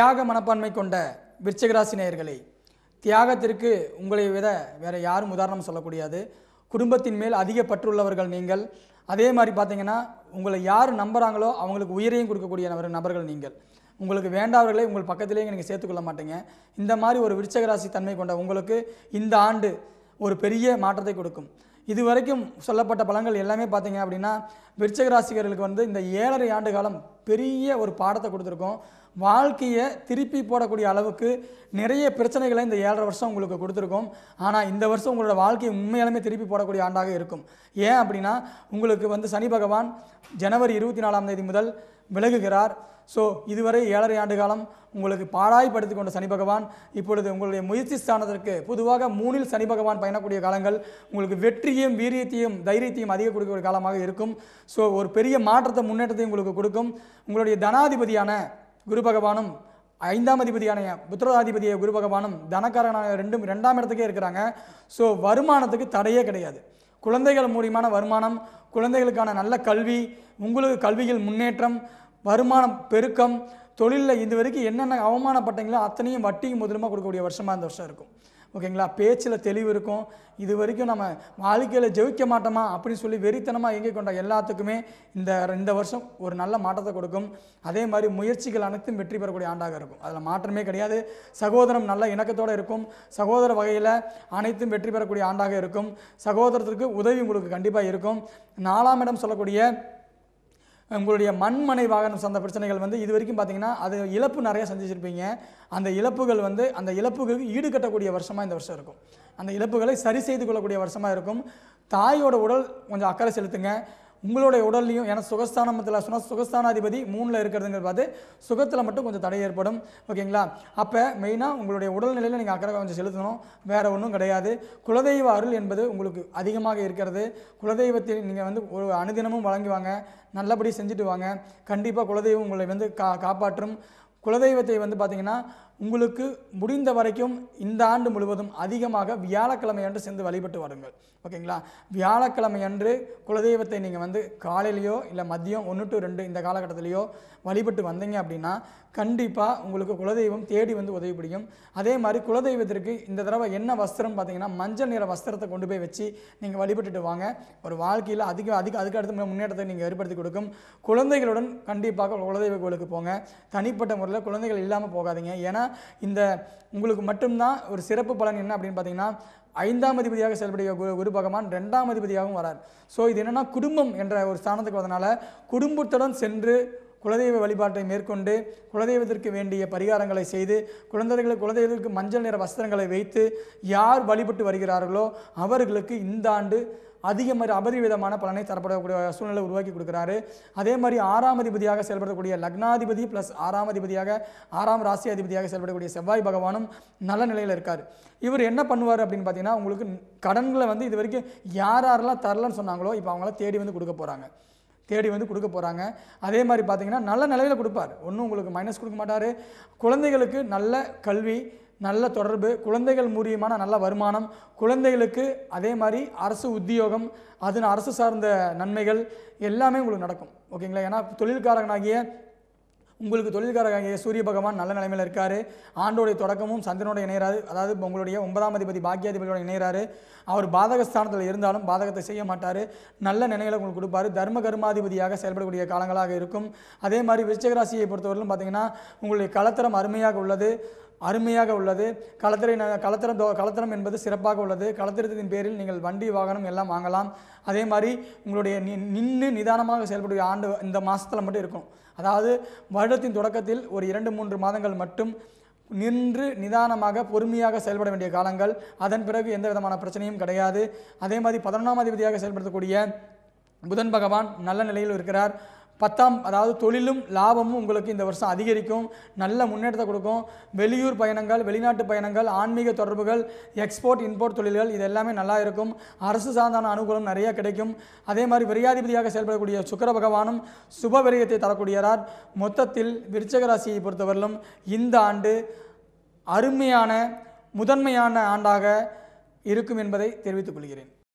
தியாக மனப்பான்மை கொண்ட விருச்சகராசி நேயர்களே தியாகத்திற்கு உங்களை விட வேறு யாரும் உதாரணம் சொல்லக்கூடியது குடும்பத்தின் மேல் அதிக பற்றுள்ளவர்கள் நீங்கள் அதே மாதிரி பார்த்தீங்கன்னா உங்களை யார் நம்புகிறாங்களோ அவங்களுக்கு உயிரையும் கொடுக்கக்கூடிய நபர் நபர்கள் நீங்கள் உங்களுக்கு வேண்டாதவர்களை உங்கள் பக்கத்திலேயே நீங்கள் சேர்த்துக்கொள்ள மாட்டீங்க இந்த மாதிரி ஒரு விருச்சகராசி தன்மை கொண்ட உங்களுக்கு இந்த ஆண்டு ஒரு பெரிய மாற்றத்தை கொடுக்கும் இது வரைக்கும் சொல்லப்பட்ட பலன்கள் எல்லாமே பார்த்தீங்க அப்படின்னா விருச்சகராசிகர்களுக்கு வந்து இந்த ஏழரை ஆண்டு காலம் பெரிய ஒரு பாடத்தை கொடுத்துருக்கோம் வாழ்க்கையை திருப்பி போடக்கூடிய அளவுக்கு நிறைய பிரச்சனைகளை இந்த ஏழரை வருஷம் உங்களுக்கு கொடுத்துருக்கோம் ஆனால் இந்த வருஷம் உங்களோட வாழ்க்கையை உண்மையாலுமே திருப்பி போடக்கூடிய ஆண்டாக இருக்கும் ஏன் அப்படின்னா உங்களுக்கு வந்து சனி பகவான் ஜனவரி இருபத்தி நாலாம் தேதி முதல் விலகுகிறார் ஸோ இதுவரை ஏழரை ஆண்டு காலம் உங்களுக்கு பாடாய்ப்படுத்தி கொண்ட சனி பகவான் இப்பொழுது உங்களுடைய முயற்சி ஸ்தானத்திற்கு பொதுவாக மூணில் சனி பகவான் பயணக்கூடிய காலங்கள் உங்களுக்கு வெற்றியும் வீரியத்தையும் தைரியத்தையும் அதிக கொடுக்கக்கூடிய காலமாக இருக்கும் ஸோ ஒரு பெரிய மாற்றத்தை முன்னேற்றத்தையும் உங்களுக்கு கொடுக்கும் உங்களுடைய தனாதிபதியான குரு பகவானும் ஐந்தாம் அதிபதியான புத்திரதாதிபதியை குரு பகவானும் தனக்காரனான ரெண்டும் ரெண்டாம் இடத்துக்கே இருக்கிறாங்க ஸோ வருமானத்துக்கு தடையே கிடையாது குழந்தைகள் மூலியமான வருமானம் குழந்தைகளுக்கான நல்ல கல்வி உங்களுக்கு கல்வியில் முன்னேற்றம் வருமானம் பெருக்கம் தொழிலில் இது வரைக்கும் என்னென்ன அவமானப்பட்டீங்களோ அத்தனையும் வட்டியும் முதலுமாக கொடுக்கக்கூடிய வருஷமாக இந்த வருஷம் இருக்கும் ஓகேங்களா பேச்சில் தெளிவு இருக்கும் இது வரைக்கும் நம்ம வாழ்க்கையில் ஜெயிக்க மாட்டோமா அப்படின்னு சொல்லி வெறித்தனமாக எங்கே கொண்ட எல்லாத்துக்குமே இந்த இந்த வருஷம் ஒரு நல்ல மாற்றத்தை கொடுக்கும் அதே மாதிரி முயற்சிகள் அனைத்தும் வெற்றி பெறக்கூடிய ஆண்டாக இருக்கும் அதில் மாற்றமே கிடையாது சகோதரம் நல்ல இணக்கத்தோடு இருக்கும் சகோதர வகையில் அனைத்தும் வெற்றி பெறக்கூடிய ஆண்டாக இருக்கும் சகோதரத்திற்கு உதவி உங்களுக்கு கண்டிப்பாக இருக்கும் நாலாம் இடம் சொல்லக்கூடிய உங்களுடைய மண்மனை வாகனம் சார்ந்த பிரச்சனைகள் வந்து இது வரைக்கும் பார்த்தீங்கன்னா அது இழப்பு நிறையா சந்திச்சிருப்பீங்க அந்த இழப்புகள் வந்து அந்த இழப்புகளுக்கு ஈடுகட்டக்கூடிய வருஷமாக இந்த வருஷம் இருக்கும் அந்த இழப்புகளை சரி செய்து கொள்ளக்கூடிய வருஷமாக இருக்கும் தாயோட உடல் கொஞ்சம் அக்கறை செலுத்துங்க உங்களுடைய உடல்லையும் ஏன்னா சுகஸ்தானத்தில் சொன்னால் சுகஸ்தானாதிபதி மூணில் இருக்கிறதுங்கிறது பார்த்து சுகத்தில் மட்டும் கொஞ்சம் தடை ஏற்படும் ஓகேங்களா அப்போ மெயினாக உங்களுடைய உடல்நிலையில் நீங்கள் அக்கறை கொஞ்சம் செலுத்தணும் வேறு ஒன்றும் கிடையாது குலதெய்வ அருள் என்பது உங்களுக்கு அதிகமாக இருக்கிறது குலதெய்வத்தில் நீங்கள் வந்து ஒரு அனுதினமும் வழங்குவாங்க நல்லபடி செஞ்சுட்டு வாங்க கண்டிப்பாக குலதெய்வம் உங்களை வந்து கா காப்பாற்றும் குலதெய்வத்தை வந்து பார்த்திங்கன்னா உங்களுக்கு முடிந்த வரைக்கும் இந்த ஆண்டு முழுவதும் அதிகமாக வியாழக்கிழமை அன்று சேர்ந்து வழிபட்டு வாருங்கள் ஓகேங்களா வியாழக்கிழமை அன்று குலதெய்வத்தை நீங்கள் வந்து காலையிலையோ இல்லை மதியம் ஒன்று டு ரெண்டு இந்த காலகட்டத்திலையோ வழிபட்டு வந்தீங்க அப்படின்னா கண்டிப்பாக உங்களுக்கு குலதெய்வம் தேடி வந்து உதவி பிடிக்கும் அதே மாதிரி குலதெய்வத்திற்கு இந்த தடவை என்ன வஸ்திரம் பார்த்தீங்கன்னா மஞ்சள் நிற வஸ்திரத்தை கொண்டு போய் வச்சு நீங்கள் வழிபட்டுட்டு வாங்க ஒரு வாழ்க்கையில் அதிக அதிக அதுக்கு அடுத்த முன்னேற்றத்தை நீங்கள் ஏற்படுத்தி கொடுக்கும் குழந்தைகளுடன் கண்டிப்பாக குலதெய்வ கோவிலுக்கு போங்க தனிப்பட்ட முறை வரல குழந்தைகள் இல்லாமல் போகாதீங்க ஏன்னா இந்த உங்களுக்கு மட்டும்தான் ஒரு சிறப்பு பலன் என்ன அப்படின்னு பார்த்தீங்கன்னா ஐந்தாம் அதிபதியாக செயல்படுகிற குரு குரு பகவான் ரெண்டாம் அதிபதியாகவும் வரார் ஸோ இது என்னென்னா குடும்பம் என்ற ஒரு ஸ்தானத்துக்கு வரதுனால குடும்பத்துடன் சென்று குலதெய்வ வழிபாட்டை மேற்கொண்டு குலதெய்வத்திற்கு வேண்டிய பரிகாரங்களை செய்து குழந்தைகளை குலதெய்வத்திற்கு மஞ்சள் நிற வஸ்திரங்களை வைத்து யார் வழிபட்டு வருகிறார்களோ அவர்களுக்கு இந்த ஆண்டு அதிக மாதிரி அபரிவிதமான பலனை தரப்படக்கூடிய சூழ்நிலை உருவாக்கி கொடுக்குறாரு அதே மாதிரி ஆறாம் அதிபதியாக செயல்படக்கூடிய லக்னாதிபதி ப்ளஸ் ஆறாம் அதிபதியாக ஆறாம் ராசி அதிபதியாக செயல்படக்கூடிய செவ்வாய் பகவானும் நல்ல நிலையில் இருக்கார் இவர் என்ன பண்ணுவார் அப்படின்னு பார்த்தீங்கன்னா உங்களுக்கு கடன்களை வந்து இது வரைக்கும் யார் யாரெல்லாம் தரலன்னு சொன்னாங்களோ இப்போ அவங்களாம் தேடி வந்து கொடுக்க போகிறாங்க தேடி வந்து கொடுக்க போகிறாங்க அதே மாதிரி பார்த்திங்கன்னா நல்ல நிலையில் கொடுப்பார் ஒன்றும் உங்களுக்கு மைனஸ் கொடுக்க மாட்டார் குழந்தைகளுக்கு நல்ல கல்வி நல்ல தொடர்பு குழந்தைகள் மூலியமான நல்ல வருமானம் குழந்தைகளுக்கு அதே மாதிரி அரசு உத்தியோகம் அதன் அரசு சார்ந்த நன்மைகள் எல்லாமே உங்களுக்கு நடக்கும் ஓகேங்களா ஏன்னா தொழில்காரனாகிய உங்களுக்கு தொழில்காரகாகிய சூரிய பகவான் நல்ல நிலைமையில் இருக்கார் ஆண்டோடைய தொடக்கமும் சந்திரனோட இணையிறாரு அதாவது உங்களுடைய ஒன்பதாம் அதிபதி பாக்கியாதிபதியோட இணையிறாரு அவர் பாதகஸ்தானத்தில் இருந்தாலும் பாதகத்தை செய்ய மாட்டார் நல்ல நிலைகளை உங்களுக்கு கொடுப்பார் தர்ம கர்மாதிபதியாக செயல்படக்கூடிய காலங்களாக இருக்கும் அதே மாதிரி விருச்சகராசியை பொறுத்தவரையிலும் பார்த்திங்கன்னா உங்களுடைய கலத்தரம் அருமையாக உள்ளது அருமையாக உள்ளது களத்திரை கலத்திரம் கலத்திரம் என்பது சிறப்பாக உள்ளது கலத்திரத்தின் பேரில் நீங்கள் வண்டி வாகனம் எல்லாம் வாங்கலாம் அதே மாதிரி உங்களுடைய நின்று நிதானமாக செயல்படக்கூடிய ஆண்டு இந்த மாதத்தில் மட்டும் இருக்கும் அதாவது வருடத்தின் தொடக்கத்தில் ஒரு இரண்டு மூன்று மாதங்கள் மட்டும் நின்று நிதானமாக பொறுமையாக செயல்பட வேண்டிய காலங்கள் அதன் பிறகு எந்த விதமான பிரச்சனையும் கிடையாது அதே மாதிரி பதினொன்றாம் அதிபதியாக செயல்படுத்தக்கூடிய புதன் பகவான் நல்ல நிலையில் இருக்கிறார் பத்தாம் அதாவது தொழிலும் லாபமும் உங்களுக்கு இந்த வருஷம் அதிகரிக்கும் நல்ல முன்னேற்றத்தை கொடுக்கும் வெளியூர் பயணங்கள் வெளிநாட்டு பயணங்கள் ஆன்மீக தொடர்புகள் எக்ஸ்போர்ட் இம்போர்ட் தொழில்கள் இது எல்லாமே நல்லா இருக்கும் அரசு சார்ந்தான அனுகூலம் நிறைய கிடைக்கும் அதே மாதிரி விரையாதிபதியாக செயல்படக்கூடிய சுக்கர பகவானும் சுப விரயத்தை தரக்கூடியரார் மொத்தத்தில் விருச்சக ராசியை பொறுத்தவரையிலும் இந்த ஆண்டு அருமையான முதன்மையான ஆண்டாக இருக்கும் என்பதை தெரிவித்துக் கொள்கிறேன்